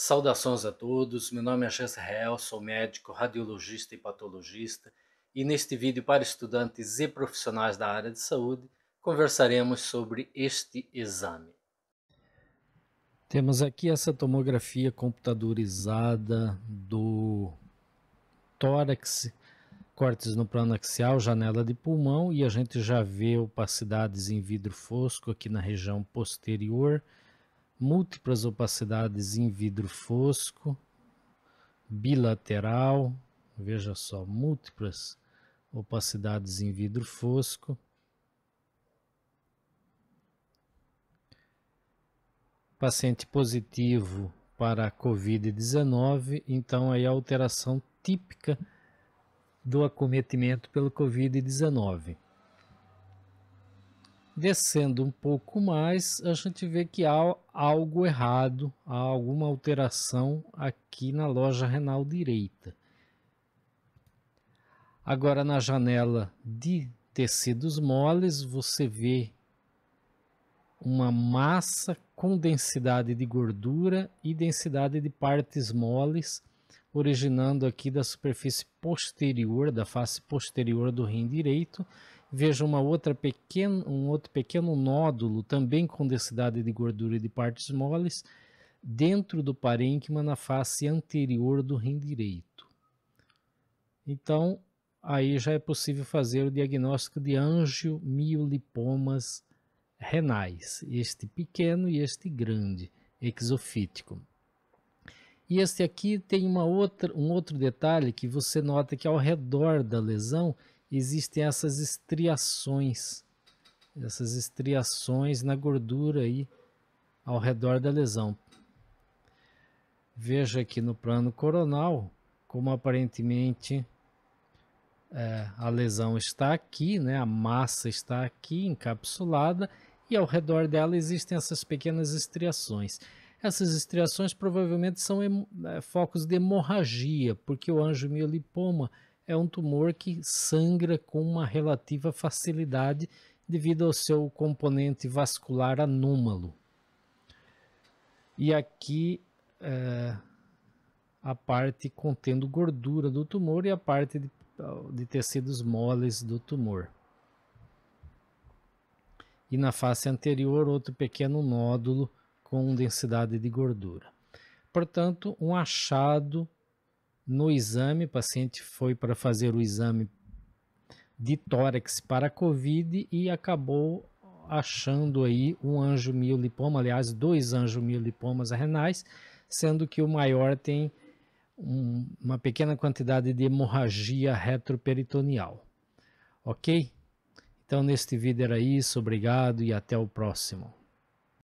Saudações a todos, meu nome é Jesse Real, sou médico, radiologista e patologista e neste vídeo para estudantes e profissionais da área de saúde conversaremos sobre este exame. Temos aqui essa tomografia computadorizada do tórax, cortes no plano axial, janela de pulmão e a gente já vê opacidades em vidro fosco aqui na região posterior múltiplas opacidades em vidro fosco, bilateral, veja só, múltiplas opacidades em vidro fosco. Paciente positivo para a COVID-19, então aí a alteração típica do acometimento pelo COVID-19. Descendo um pouco mais, a gente vê que há algo errado, há alguma alteração aqui na loja renal direita. Agora na janela de tecidos moles, você vê uma massa com densidade de gordura e densidade de partes moles, originando aqui da superfície posterior, da face posterior do rim direito, Veja uma outra pequeno, um outro pequeno nódulo, também com densidade de gordura e de partes moles, dentro do parênquima na face anterior do rim direito. Então, aí já é possível fazer o diagnóstico de angiomiolipomas renais, este pequeno e este grande, exofítico. E este aqui tem uma outra, um outro detalhe que você nota que ao redor da lesão existem essas estriações, essas estriações na gordura aí ao redor da lesão. Veja aqui no plano coronal como aparentemente é, a lesão está aqui, né? a massa está aqui encapsulada e ao redor dela existem essas pequenas estriações. Essas estriações provavelmente são é, focos de hemorragia, porque o anjo miolipoma lipoma é um tumor que sangra com uma relativa facilidade devido ao seu componente vascular anômalo. E aqui é, a parte contendo gordura do tumor e a parte de, de tecidos moles do tumor. E na face anterior, outro pequeno nódulo com densidade de gordura. Portanto, um achado no exame, o paciente foi para fazer o exame de tórax para COVID e acabou achando aí um anjo miolipoma, aliás, dois anjo miolipomas renais, sendo que o maior tem um, uma pequena quantidade de hemorragia retroperitoneal. Ok? Então, neste vídeo era isso, obrigado e até o próximo.